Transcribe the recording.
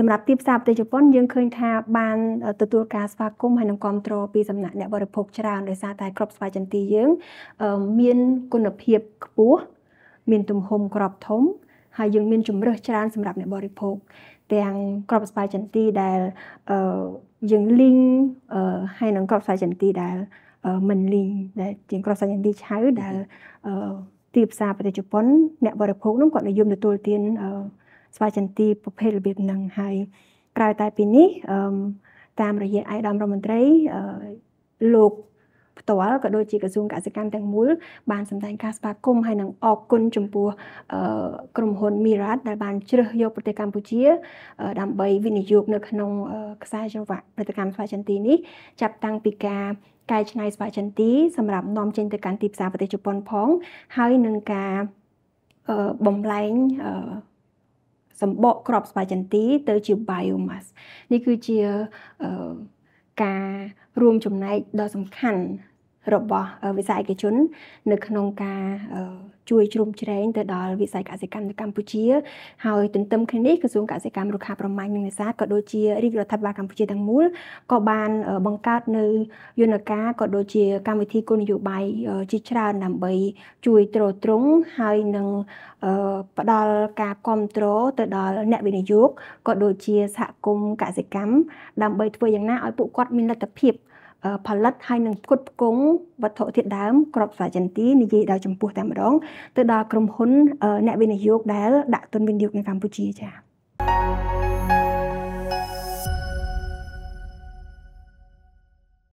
សម្រាប់ទីផ្សារប្រទេសជប៉ុន យើងឃើញថាបានទទួលការស្វាគមន៍ហើយនឹងគ្រប់គ្រងពីសំណាក់អ្នកបរិភោគច្រើនដោយសារតែក្របស្វាយចន្ទីយើងមានគុណភាពខ្ពស់មានទំហំក្របធំហើយយើងមានជំរើសច្រើន សម្រាប់អ្នកបរិភោគទាំងក្របស្វាយចន្ទីដែលយើងលីងហើយនឹងក្របស្វាយចន្ទីដែលមិនលីងដែលជាងក្របស្វាយចន្ទីឆៅដែលទីផ្សារប្រទេសជប៉ុន អ្នកបរិភោគនោះគាត់និយមទទួលទានអឺស្វាយចន្ទីប្រភេទរបៀបហ្នឹងហើយក្រោយតែពីនេះតាមរយៈឯកឧត្តមរដ្ឋមន្ត្រីលោកផ្ទាល់ក៏ដូចជាក្រសួងកសិកម្មទាំងមូលបានសម្ដែងការស្វាគមន៍ហើយនឹងអរគុណចំពោះក្រុមហ៊ុន Mirat ដែលបានជ្រើសយកប្រទេសកម្ពុជាដើម្បីវិនិយោគនៅក្នុងខ្សែចង្វាក់ផលិតកម្មស្វាយចន្ទីនេះចាប់តាំងពីការកែច្នៃស្វាយចន្ទី សម្រាប់នាំចេញទៅកាន់ទីផ្សារប្រទេសជប៉ុនផង ហើយនឹងការបំលែងសម្បកក្របស្វាយចន្ទីទៅ ជា biomass នេះគឺជាការរួមចំណែកដ៏សំខាន់របស់វិស័យឯកជននៅក្នុងការជួយជ្រោមជ្រែងទៅដល់វិស័យកសិកម្មនៅកម្ពុជា ហើយទន្ទឹមគ្នានេះក្រសួងកសិកម្មរុក្ខាប្រមាញ់និងនេសាទក៏ដូចជារាជរដ្ឋាភិបាលកម្ពុជា ទាំងមូលក៏បាន បង្កើតនៅយន្តការក៏ដូចជាកម្មវិធីគោលនយោបាយជាច្រើនដើម្បី ជួយទ្រទ្រង់ហើយនឹងផ្ដល់ការគ្រប់គ្រងទៅដល់អ្នកវិនិយោគក៏ដូចជាសហគមន៍កសិកម្មដើម្បីធ្វើយ៉ាងណាឲ្យពួកគាត់មានលទ្ធភាពផលិតហើយនឹងផ្គត់ផ្គង់វត្ថុធាតុដើមក្របស្វាយចន្ទីនិយាយដល់ចំពោះតែម្ដងទៅដល់ក្រុមហ៊ុនអ្នកវិនិយោគដែលដាក់ទុនវិនិយោគនៅកម្ពុជាចា៎